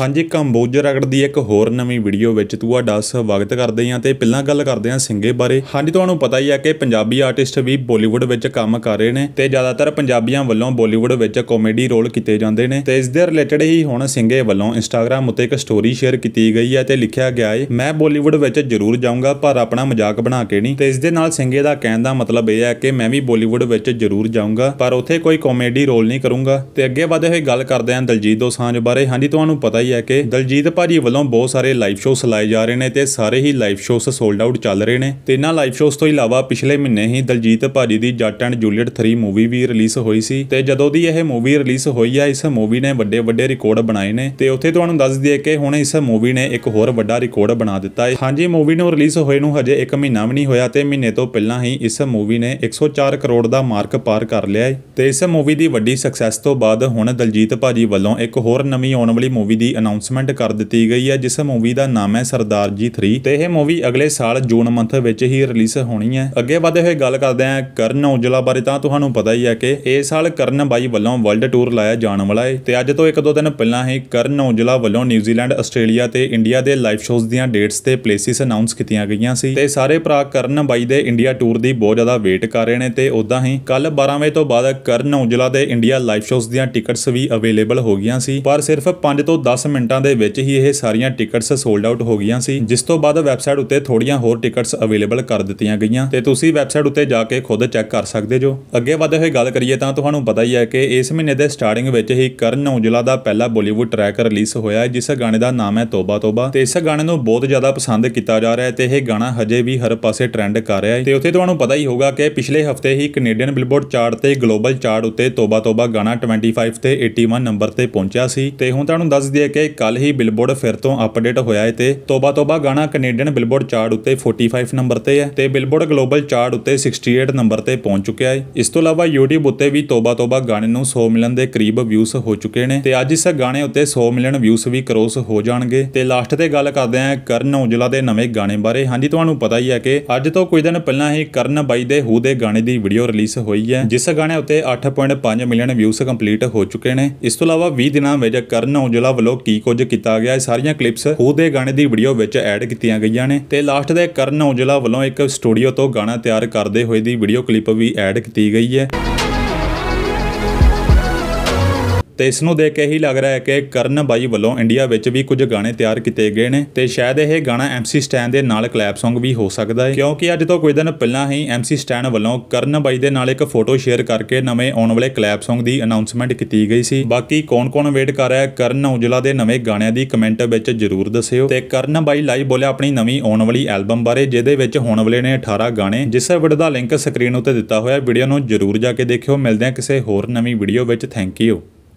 ਹਾਂਜੀ ਕੰਬੋਜਰ ਅਗੜ ਦੀ ਇੱਕ ਹੋਰ ਨਵੀਂ ਵੀਡੀਓ ਵਿੱਚ ਤੁਹਾਡਾ ਸਵਾਗਤ ਕਰਦੇ ਹਾਂ ਤੇ ਪਹਿਲਾਂ ਗੱਲ ਕਰਦੇ ਹਾਂ ਸਿੰਗੇ ਬਾਰੇ ਹਾਂਜੀ ਤੁਹਾਨੂੰ ਪਤਾ ਹੀ ਆ ਕਿ ਪੰਜਾਬੀ ਆਰਟਿਸਟ ਵੀ ਬਾਲੀਵੁੱਡ ਵਿੱਚ ਕੰਮ ਕਰ ਰਹੇ ਨੇ ਤੇ ਜ਼ਿਆਦਾਤਰ ਪੰਜਾਬੀਆਂ ਵੱਲੋਂ ਬਾਲੀਵੁੱਡ ਵਿੱਚ ਕਾਮੇਡੀ ਰੋਲ ਕੀਤੇ ਜਾਂਦੇ ਨੇ ਤੇ ਇਸ ਦੇ ਰਿਲੇਟਡ ਹੀ ਹੁਣ ਸਿੰਗੇ ਵੱਲੋਂ ਇੰਸਟਾਗ੍ਰam ਉੱਤੇ ਇੱਕ ਸਟੋਰੀ ਸ਼ੇਅਰ ਕੀਤੀ ਗਈ ਹੈ ਤੇ ਲਿਖਿਆ ਗਿਆ ਹੈ ਮੈਂ ਬਾਲੀਵੁੱਡ ਵਿੱਚ ਜ਼ਰੂਰ ਜਾਊਂਗਾ ਪਰ ਆਪਣਾ ਮਜ਼ਾਕ ਬਣਾ ਕੇ ਨਹੀਂ ਤੇ ਇਸ ਦੇ ਨਾਲ ਸਿੰਗੇ ਦਾ ਕਹਿਣ ਦਾ ਮਤਲਬ ਇਹ ਹੈ ਕਿ ਮੈਂ ਵੀ ਬਾਲੀਵੁੱਡ ਵਿੱਚ ਜ਼ਰੂਰ ਜਾਊਂਗਾ ਪਰ ਉੱਥੇ ਕੋਈ ਕਾਮੇਡੀ ਰੋਲ ਨਹੀਂ ਕਰੂੰਗਾ ਤੇ ਅੱਗੇ ਵਧੇ ਹੋਏ ਗੱਲ ਕਰਦੇ ਹਾਂ ਦਲਜੀਤ ਦੋਸਾਂਝ ਬਾਰੇ ਹਾਂਜੀ ਤੁਹਾਨੂੰ ਪਤਾ ਹੀ ਰਹੀ ਹੈ ਕਿ ਦਲਜੀਤ ਭਾਜੀ ਵੱਲੋਂ ਬਹੁਤ ਸਾਰੇ ਲਾਈਵ ਸ਼ੋਅਸ ਲਾਏ ਜਾ ਰਹੇ ਨੇ ਤੇ ਸਾਰੇ ਹੀ ਲਾਈਵ ਸ਼ੋਅਸ ਸੋਲਡ ਆਊਟ ਚੱਲ ਰਹੇ ਨੇ ਤੇ ਇਹਨਾਂ ਲਾਈਵ ਸ਼ੋਅਸ ਤੋਂ ਇਲਾਵਾ ਪਿਛਲੇ ਮਹੀਨੇ ਹੀ ਦਲਜੀਤ ਭਾਜੀ ਦੀ ਜੱਟ ਐਂਡ ਜੂਲੀਅਟ 3 ਮੂਵੀ ਵੀ ਰਿਲੀਜ਼ ਹੋਈ ਸੀ ਤੇ ਜਦੋਂ ਦੀ ਇਹ ਮੂਵੀ ਰਿਲੀਜ਼ ਹੋਈ ਹੈ ਇਸ ਮੂਵੀ ਨੇ ਵੱਡੇ ਵੱਡੇ ਰਿਕਾਰਡ ਬਣਾਏ ਨੇ ਤੇ ਉੱਥੇ ਤੁਹਾਨੂੰ ਦੱਸ ਦਈਏ ਕਿ ਹੁਣ ਇਸ ਮੂਵੀ ਨੇ ਇੱਕ ਹੋਰ ਵੱਡਾ ਰਿਕਾਰਡ ਬਣਾ ਦਿੱਤਾ ਹੈ ਹਾਂਜੀ ਮੂਵੀ ਨੂੰ ਰਿਲੀਜ਼ ਹੋਏ ਨੂੰ ਹਜੇ 1 ਮਹੀਨਾ ਵੀ ਨਹੀਂ ਹੋਇਆ ਤੇ ਮਹੀਨੇ ਤੋਂ ਪਹਿਲਾਂ ਹੀ ਇਸ ਮੂਵੀ ਨੇ 104 ਕਰੋੜ ਦਾ ਮਾਰਕ ਪਾਰ ਕਰ ਲਿਆ ਹੈ ਤੇ ਇਸ ਮੂਵੀ ਦੀ ਵੱਡੀ ਸਕਸੈਸ ਤੋਂ ਬਾਅਦ ਹੁਣ ਦਲਜੀਤ ਭਾਜੀ ਵੱਲੋਂ ਇੱਕ ਹੋਰ ਨਵੀਂ ਆਉਣ ਵਾਲੀ ਮੂਵੀ ਦੀ ਅਨਾਉਂਸਮੈਂਟ ਕਰ ਦਿੱਤੀ ਗਈ ਹੈ ਜਿਸ ਮੂਵੀ ਦਾ ਨਾਮ ਹੈ ਸਰਦਾਰ ਜੀ 3 ਤੇ ਇਹ ਮੂਵੀ ਅਗਲੇ ਸਾਲ ਜੂਨ ਮੰਥ ਵਿੱਚ ਹੀ ਰਿਲੀਜ਼ ਹੋਣੀ ਹੈ ਅੱਗੇ ਵਧਦੇ ਹੋਏ ਗੱਲ ਕਰਦੇ ਹਾਂ ਕਰਨ ਔਜਲਾ ਬਾਰੇ ਤਾਂ ਤੁਹਾਨੂੰ ਪਤਾ ਹੀ ਹੈ ਕਿ ਇਹ ਸਾਲ ਕਰਨ ਬਾਈ ਵੱਲੋਂ ਵਰਲਡ ਟੂਰ ਲਾਇਆ ਜਾਣ ਵਾਲਾ ਹੈ ਤੇ ਅੱਜ ਤੋਂ ਇੱਕ ਦੋ ਦਿਨ ਪਹਿਲਾਂ ਹੀ ਕਰਨ ਔਜਲਾ ਵੱਲੋਂ ਨਿਊਜ਼ੀਲੈਂਡ ਆਸਟ੍ਰੇਲੀਆ ਤੇ ਇੰਡੀਆ ਦੇ ਲਾਈਵ ਸ਼ੋਜ਼ ਦੀਆਂ ਡੇਟਸ ਤੇ ਪਲੇਸਿਸ ਅਨਾਉਂਸ ਕੀਤੀਆਂ ਗਈਆਂ ਸੀ ਤੇ ਸਾਰੇ ਭਰਾ ਕਰਨ ਬਾਈ ਦੇ ਇੰਡੀਆ ਟੂਰ ਦੀ ਬਹੁਤ ਜ਼ਿਆਦਾ ਵੇਟ ਕਰ ਰਹੇ ਨੇ ਤੇ ਉਦਾਂ ਹੀ ਕੱਲ 12 ਵਜੇ ਤੋਂ ਬਾਅਦ ਕਰਨ ਔਜਲਾ ਦੇ ਇੰਡੀਆ ਲਾਈਵ ਸ਼ੋਜ਼ ਦੀਆਂ ਟਿਕਟਸ ਵੀ ਅਵੇਲੇਬਲ ਹੋ ਗਈਆਂ ਸੀ ਪਰ ਸਿਰਫ 5 ਤੋਂ 10 ਮਿੰਟਾਂ ਦੇ ਵਿੱਚ ਹੀ ਇਹ ਸਾਰੀਆਂ ਟਿਕਟਸ ਸੋਲਡ ਆਊਟ ਹੋ ਗਈਆਂ ਸੀ ਜਿਸ ਤੋਂ ਬਾਅਦ ਵੈਬਸਾਈਟ ਉੱਤੇ ਥੋੜੀਆਂ ਹੋਰ ਟਿਕਟਸ ਅਵੇਲੇਬਲ ਕਰ ਦਿੱਤੀਆਂ ਗਈਆਂ ਤੇ ਤੁਸੀਂ ਵੈਬਸਾਈਟ ਉੱਤੇ ਜਾ ਕੇ ਖੁਦ ਚੈੱਕ ਕਰ ਸਕਦੇ ਹੋ ਅੱਗੇ ਵਧਦੇ ਹੋਏ ਗੱਲ ਕਰੀਏ ਤਾਂ ਤੁਹਾਨੂੰ ਪਤਾ ਹੀ ਹੈ ਕਿ ਇਸ ਮਹੀਨੇ ਦੇ ਸਟਾਰਟਿੰਗ ਵਿੱਚ ਹੀ ਕਰਨ ਔਜਲਾ ਦਾ ਪਹਿਲਾ ਬਾਲੀਵੁੱਡ ਟਰੈਕ ਰਿਲੀਜ਼ ਹੋਇਆ ਹੈ ਜਿਸ ਗਾਣੇ ਦਾ ਨਾਮ ਹੈ ਤੋਬਾ ਤੋਬਾ ਤੇ ਇਸ ਗਾਣੇ ਨੂੰ ਬਹੁਤ ਜ਼ਿਆਦਾ ਪਸੰਦ ਕੀਤਾ ਜਾ ਰਿਹਾ ਹੈ ਤੇ ਇਹ ਗਾਣਾ ਹਜੇ ਵੀ ਹਰ ਪਾਸੇ ਟ੍ਰੈਂਡ ਕਰ ਰਿਹਾ ਹੈ ਤੇ ਉੱਥੇ ਤੁਹਾਨੂੰ ਪਤਾ ਹੀ ਹੋਗਾ ਕਿ ਪਿਛਲੇ ਹਫਤੇ ਹੀ ਕੈਨੇਡੀਅਨ ਬਿਲਬੋਰਡ ਚਾਰਟ ਤੇ ਗਲੋਬਲ ਚਾਰਟ ਉੱਤੇ ਤੋਬਾ ਤੋਬਾ ਗਾਣਾ 25 ਤੇ 81 ਨੰਬਰ ਤੇ ਪਹੁੰਚਿਆ ਸੀ ਤੇ ਹੁਣ ਤੁਹਾਨੂੰ ਦੱਸ ਦਈਏ ਕਿ ਕੱਲ ਹੀ ਬਿਲਬੋਰਡ ਫਿਰ ਤੋਂ ਅਪਡੇਟ ਹੋਇਆ ਹੈ ਤੇ ਤੋਬਾ ਤੋਬਾ ਗਾਣਾ ਕੈਨੇਡੀਅਨ ਬਿਲਬੋਰਡ ਚਾਰਟ ਉੱਤੇ 45 ਨੰਬਰ ਤੇ ਹੈ ਤੇ ਬਿਲਬੋਰਡ ਗਲੋਬਲ ਚਾਰਟ ਉੱਤੇ 68 ਨੰਬਰ ਤੇ ਪਹੁੰਚ ਚੁੱਕਿਆ ਹੈ ਇਸ ਤੋਂ ਇਲਾਵਾ YouTube ਉੱਤੇ ਵੀ ਤੋਬਾ ਤੋਬਾ ਗਾਣੇ ਨੂੰ 100 ਮਿਲੀਅਨ ਦੇ ਕਰੀਬ ਵਿਊਜ਼ ਹੋ ਚੁੱਕੇ ਨੇ ਤੇ ਅੱਜ ਇਸ ਗਾਣੇ ਉੱਤੇ 100 ਮਿਲੀਅਨ ਵਿਊਜ਼ ਵੀ ਕ੍ਰੋਸ ਹੋ ਜਾਣਗੇ ਤੇ ਲਾਸਟ ਤੇ ਗੱਲ ਕਰਦੇ ਆਂ ਕਰਨ ਔਜਲਾ ਦੇ ਨਵੇਂ ਗਾਣੇ ਬਾਰੇ ਹਾਂਜੀ ਤੁਹਾਨੂੰ ਪਤਾ ਹੀ ਹੈ ਕਿ ਅੱਜ ਤੋਂ ਕੁਝ ਦਿਨ ਪਹਿਲਾਂ ਹੀ ਕਰਨ ਬਾਈ ਦੇ ਹੂ ਦੇ ਗਾਣੇ ਦੀ ਵੀਡੀਓ ਰਿਲੀਜ਼ ਹੋਈ ਹੈ ਜਿਸ ਗਾਣੇ ਉੱਤੇ 8.5 ਮਿਲੀਅਨ ਵਿਊਸ ਕੰਪਲੀਟ ਹੋ ਚੁੱਕੇ ਨੇ ਇਸ ਤੋਂ ਇਲਾਵਾ 20 ਦਿਨਾਂ ਵਿੱਚ ਕਰਨ ਔਜਲਾ ਵੱਲੋਂ ਕੀ ਕੁਝ ਕੀਤਾ ਗਿਆ ਇਹ ਸਾਰੀਆਂ ਕਲਿੱਪਸ ਖੁਦ ਦੇ ਗਾਣੇ ਦੀ ਵੀਡੀਓ ਵਿੱਚ ਐਡ ਕੀਤੀਆਂ ਗਈਆਂ ਨੇ ਤੇ ਲਾਸਟ ਦੇ ਕਰਨ ਔਜਲਾ ਵੱਲੋਂ ਇੱਕ ਸਟੂਡੀਓ ਤੋਂ ਗਾਣਾ ਤਿਆਰ ਕਰਦੇ ਹੋਏ ਦੀ ਵੀਡੀਓ ਕਲਿੱਪ ਵੀ ਐਡ ਕੀਤੀ ਗਈ ਹੈ ਤੇ ਇਸ ਨੂੰ ਦੇਖ ਕੇ ਹੀ ਲੱਗ ਰਿਹਾ ਹੈ ਕਿ ਕਰਨ ਬਾਈ ਵੱਲੋਂ ਇੰਡੀਆ ਵਿੱਚ ਵੀ ਕੁਝ ਗਾਣੇ ਤਿਆਰ ਕੀਤੇ ਗਏ ਨੇ ਤੇ ਸ਼ਾਇਦ ਇਹ ਗਾਣਾ ਐਮਸੀ ਸਟੈਨ ਦੇ ਨਾਲ ਕਲੈਪ Song ਵੀ ਹੋ ਸਕਦਾ ਹੈ ਕਿਉਂਕਿ ਅੱਜ ਤੋਂ ਕੁਝ ਦਿਨ ਪਹਿਲਾਂ ਹੀ ਐਮਸੀ ਸਟੈਨ ਵੱਲੋਂ ਕਰਨ ਬਾਈ ਦੇ ਨਾਲ ਇੱਕ ਫੋਟੋ ਸ਼ੇਅਰ ਕਰਕੇ ਨਵੇਂ ਆਉਣ ਵਾਲੇ ਕਲੈਪ Song ਦੀ ਅਨਾਉਂਸਮੈਂਟ ਕੀਤੀ ਗਈ ਸੀ ਬਾਕੀ ਕੌਣ-ਕੌਣ ਵੇਟ ਕਰ ਰਿਹਾ ਹੈ ਕਰਨ ਔਜਲਾ ਦੇ ਨਵੇਂ ਗਾਣਿਆਂ ਦੀ ਕਮੈਂਟ ਵਿੱਚ ਜ਼ਰੂਰ ਦੱਸਿਓ ਤੇ ਕਰਨ ਬਾਈ ਲਾਈਵ ਬੋਲੇ ਆਪਣੀ ਨਵੀਂ ਆਉਣ ਵਾਲੀ ਐਲਬਮ ਬਾਰੇ ਜਿਹਦੇ ਵਿੱਚ ਹੋਣ ਵਾਲੇ ਨੇ 18 ਗਾਣੇ ਜਿਸ ਵੀਡੀਓ ਦਾ ਲਿੰਕ ਸਕਰੀਨ ਉੱਤੇ ਦਿੱਤਾ ਹੋਇਆ ਹੈ ਵੀਡੀਓ ਨੂੰ ਜ਼ਰੂਰ ਜਾ ਕੇ ਦੇਖਿਓ ਮਿਲਦੇ ਹਾਂ ਕਿਸੇ ਹੋਰ ਨਵੀਂ ਵੀਡੀਓ ਵਿੱਚ ਥੈਂਕ ਯੂ